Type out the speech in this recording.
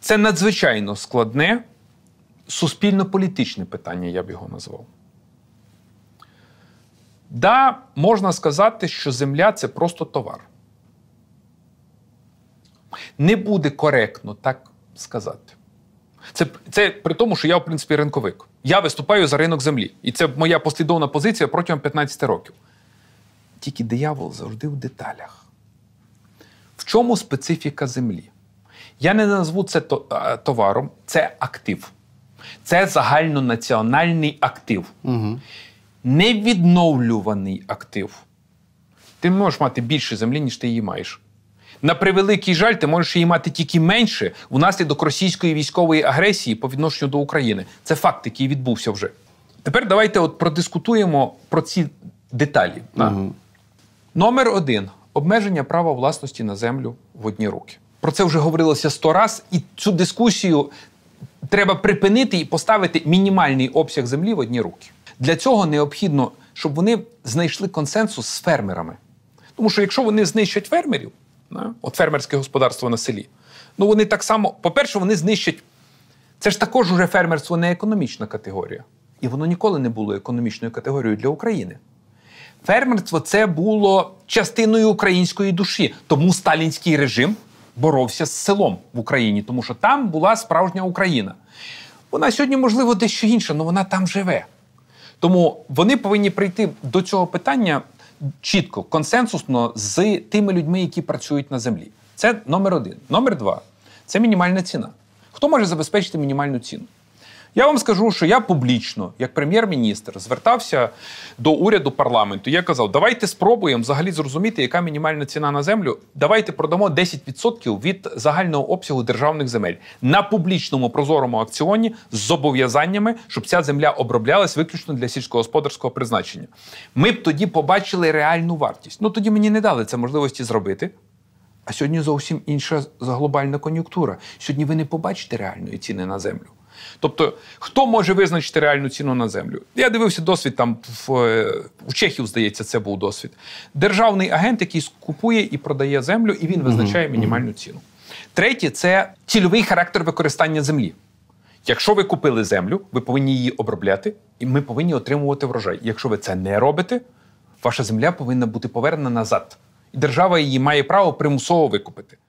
Це надзвичайно складне суспільно-політичне питання, я б його назвав. Да, можна сказати, що земля це просто товар. Не буде коректно так сказати. Це це при тому, що я, в принципі, ринковик. Я виступаю за ринок землі. І це моя послідовна позиція протягом 15 років. Тільки диявол завжди в деталях. В чому специфіка землі? Я не назву це е, товаром, це актив. Це загальнонаціональний актив. Угу. Невідновлюваний актив. Ти можеш мати більше землі, ніж ти її маєш. На превеликий жаль, ти можеш її мати тільки менше внаслідок російської військової агресії по відношенню до України. Це факт, який відбувся вже. Тепер давайте от продискутуємо про ці деталі. Угу. Номер один обмеження права власності на землю в одні руки. Про це вже говорилося сто раз, і цю дискусію треба припинити і поставити мінімальний обсяг землі в одні руки. Для цього необхідно, щоб вони знайшли консенсус з фермерами. Тому що якщо вони знищать фермерів, от фермерське господарство на селі, ну вони так само, по-перше, вони знищать. Це ж також уже фермерство не економічна категорія. І воно ніколи не було економічною категорією для України. Фермерство це було частиною української душі, тому сталінський режим боровся з селом в Україні, тому що там була справжня Україна. Вона сьогодні, можливо, дещо інша, але вона там живе. Тому вони повинні прийти до цього питання чітко, консенсусно з тими людьми, які працюють на землі. Це номер один. Номер два це мінімальна ціна. Хто може забезпечити мінімальну ціну? Я вам скажу, що я публічно, як прем'єр-міністр, звертався до уряду парламенту. Я казав, давайте спробуємо взагалі зрозуміти, яка мінімальна ціна на землю. Давайте продамо 10% від загального обсягу державних земель на публічному прозорому акціоні з зобов'язаннями, щоб ця земля оброблялась виключно для сільськогосподарського призначення. Ми б тоді побачили реальну вартість. Ну тоді мені не дали це можливості зробити. А сьогодні зовсім інша глобальна кон'юнктура. Сьогодні ви не побачите реальної ціни на землю. Тобто, хто може визначити реальну ціну на землю? Я дивився досвід там в, е, в Чехів, здається, це був досвід. Державний агент, який скупує і продає землю, і він визначає мінімальну ціну. Третє це цільовий характер використання землі. Якщо ви купили землю, ви повинні її обробляти, і ми повинні отримувати врожай. Якщо ви це не робите, ваша земля повинна бути повернена назад, і держава її має право примусово викупити.